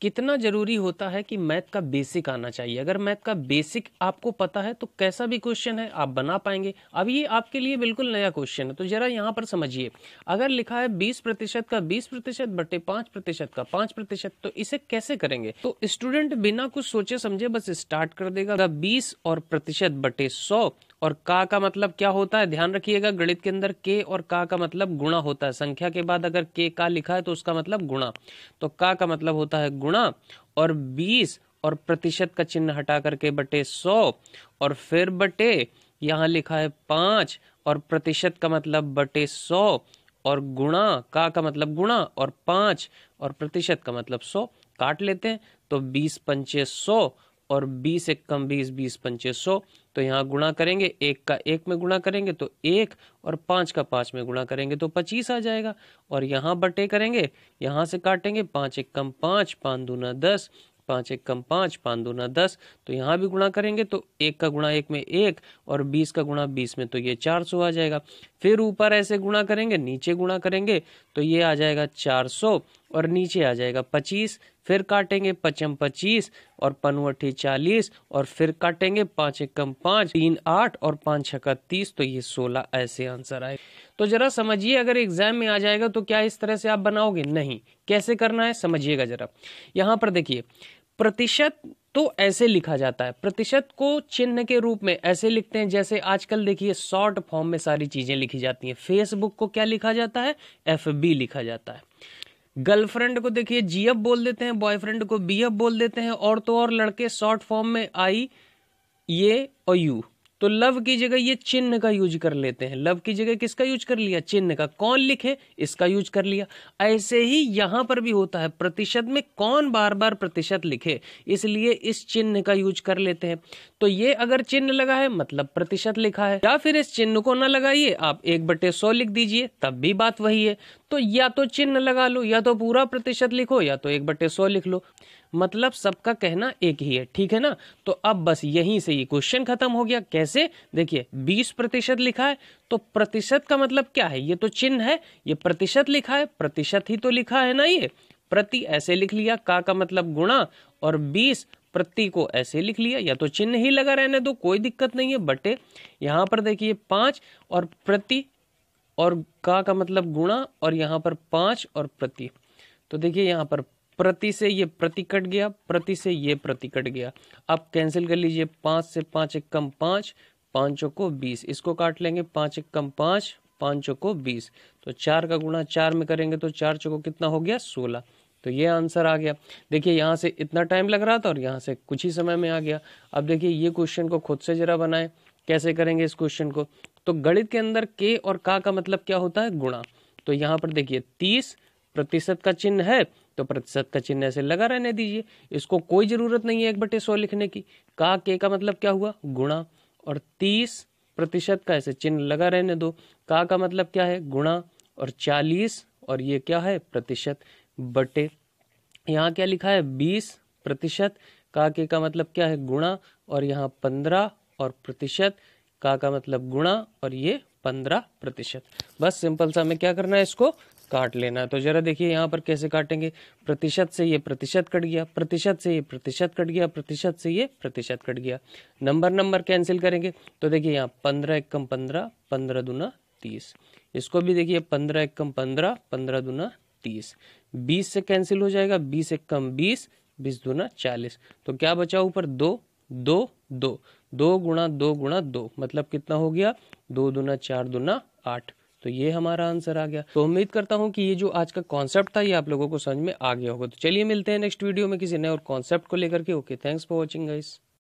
कितना जरूरी होता है कि मैथ का बेसिक आना चाहिए अगर मैथ का बेसिक आपको पता है तो कैसा भी क्वेश्चन है आप बना पाएंगे अब ये आपके लिए बिल्कुल नया क्वेश्चन है तो जरा यहाँ पर समझिए अगर लिखा है बीस प्रतिशत का बीस प्रतिशत बटे पांच प्रतिशत का पांच प्रतिशत तो इसे कैसे करेंगे तो स्टूडेंट बिना कुछ सोचे समझे बस स्टार्ट कर देगा बीस और प्रतिशत बटे सौ और का का मतलब क्या होता है ध्यान रखिएगा गणित के अंदर के और का का मतलब गुणा होता है संख्या के बाद अगर के का लिखा है तो उसका मतलब गुणा तो का का मतलब होता है गुणा गुणा और बीस और प्रतिशत का चिन्ह हटा करके बटे सौ और फिर बटे यहाँ लिखा है पाँच और प्रतिशत का मतलब बटे सौ और गुणा का का मतलब गुणा और पाँच और प्रतिशत का मतलब सौ काट लेते हैं तो बीस पंचे सौ और बीस एक कम बीस बीस पंचे सौ तो यहाँ गुणा करेंगे एक का एक में गुणा करेंगे तो एक और पाँच का पाँच में गुणा करेंगे तो पच्चीस आ जाएगा और यहाँ बटे करेंगे यहाँ से काटेंगे पाँच एक कम पाँच पाँच दूना दस पाँच एक कम पाँच पाँच दूना दस तो यहाँ भी गुणा करेंगे तो एक का गुणा एक में एक और बीस का गुणा बीस में तो ये चार सौ आ जाएगा फिर ऊपर ऐसे गुणा करेंगे नीचे गुणा करेंगे तो ये आ जाएगा चार सौ और नीचे आ जाएगा पच्चीस फिर काटेंगे पचम पच्चीस और पनवठी चालीस और फिर काटेंगे पाँच एकम पाँच तीन आठ और पाँच छक्का तीस तो ये सोलह ऐसे आंसर आए तो जरा समझिए अगर एग्जाम में आ जाएगा तो क्या इस तरह से आप बनाओगे नहीं कैसे करना है समझिएगा जरा यहाँ पर देखिए प्रतिशत तो ऐसे लिखा जाता है प्रतिशत को चिन्ह के रूप में ऐसे लिखते हैं जैसे आजकल देखिए शॉर्ट फॉर्म में सारी चीजें लिखी जाती हैं फेसबुक को क्या लिखा जाता है एफ बी लिखा जाता है गर्लफ्रेंड को देखिए जीएफ बोल देते हैं बॉयफ्रेंड को बीएफ बोल देते हैं और तो और लड़के शॉर्ट फॉर्म में आई ये और यू तो लव की जगह ये चिन्ह का यूज कर लेते हैं लव की जगह किसका यूज कर लिया चिन्ह का कौन लिखे इसका यूज कर लिया ऐसे ही यहां पर भी होता है प्रतिशत में कौन बार बार प्रतिशत लिखे इसलिए इस चिन्ह का यूज कर लेते हैं तो ये अगर चिन्ह लगा है मतलब प्रतिशत लिखा है या फिर इस चिन्ह को ना लगाइए आप एक बटे सौ लिख दीजिए तब भी बात वही है तो या तो चिन्ह लगा लो या तो पूरा प्रतिशत लिखो या तो एक बटे सौ लिख लो मतलब सबका कहना एक ही है ठीक है ना तो अब बस यहीं से ये क्वेश्चन खत्म हो गया कैसे देखिए बीस प्रतिशत लिखा है तो प्रतिशत का मतलब क्या है ये तो चिन्ह है ये प्रतिशत लिखा है प्रतिशत ही तो लिखा है ना ये प्रति ऐसे लिख लिया का का मतलब गुणा और बीस प्रति को ऐसे लिख लिया या तो चिन्ह ही लगा रहने दो कोई दिक्कत नहीं है बटे यहाँ पर देखिए पाँच और प्रति और का का मतलब गुणा और यहाँ पर पाँच और प्रति तो देखिए यहाँ पर प्रति से ये प्रति कट गया प्रति से ये प्रति कट गया अब कैंसिल कर लीजिए पाँच से पाँच एक कम पाँच पाँचों को बीस इसको काट लेंगे पाँच एक कम पाँच पाँचों को बीस तो चार का गुणा चार में करेंगे तो चार चौको कितना हो गया सोलह तो ये आंसर आ गया देखिए यहाँ से इतना टाइम लग रहा था और यहाँ से कुछ ही समय में आ गया अब देखिए ये क्वेश्चन को खुद से जरा बनाएं कैसे करेंगे इस क्वेश्चन को तो गणित के अंदर के और का का मतलब क्या होता है गुणा तो यहाँ पर देखिए तीस प्रतिशत का चिन्ह है तो प्रतिशत का चिन्ह ऐसे लगा रहने दीजिए इसको कोई ज़रूरत नहीं है एक बटे सौ लिखने की का के का मतलब क्या हुआ गुणा और तीस प्रतिशत का ऐसे चिन्ह लगा रहने दो का का मतलब क्या है गुणा और चालीस और ये क्या है प्रतिशत बटे यहाँ क्या लिखा है बीस प्रतिशत का के का मतलब क्या है गुणा और यहाँ पंद्रह और प्रतिशत का का मतलब गुणा और ये पंद्रह प्रतिशत बस सिंपल सा हमें क्या करना है इसको काट लेना तो ज़रा देखिए यहाँ पर कैसे काटेंगे प्रतिशत से ये प्रतिशत कट गया प्रतिशत से ये प्रतिशत कट गया प्रतिशत से ये प्रतिशत कट गया नंबर नंबर कैंसिल करेंगे तो देखिए यहाँ पंद्रह एक कम पंद्रह पंद्रह दूना तीस इसको भी देखिए पंद्रह एक कम पंद्रह पंद्रह दूना तीस बीस से कैंसिल हो जाएगा बीस एक कम बीस बीस दूना चालीस तो क्या बचा ऊपर दो दो दो दो गुणा दो गुणा दो मतलब कितना हो गया दो दूना चार दूना आठ तो ये हमारा आंसर आ गया तो उम्मीद करता हूँ कि ये जो आज का कॉन्सेप्ट था ये आप लोगों को समझ में आ गया होगा तो चलिए मिलते हैं नेक्स्ट वीडियो में किसी नए और कॉन्सेप्ट को लेकर के okay thanks for watching guys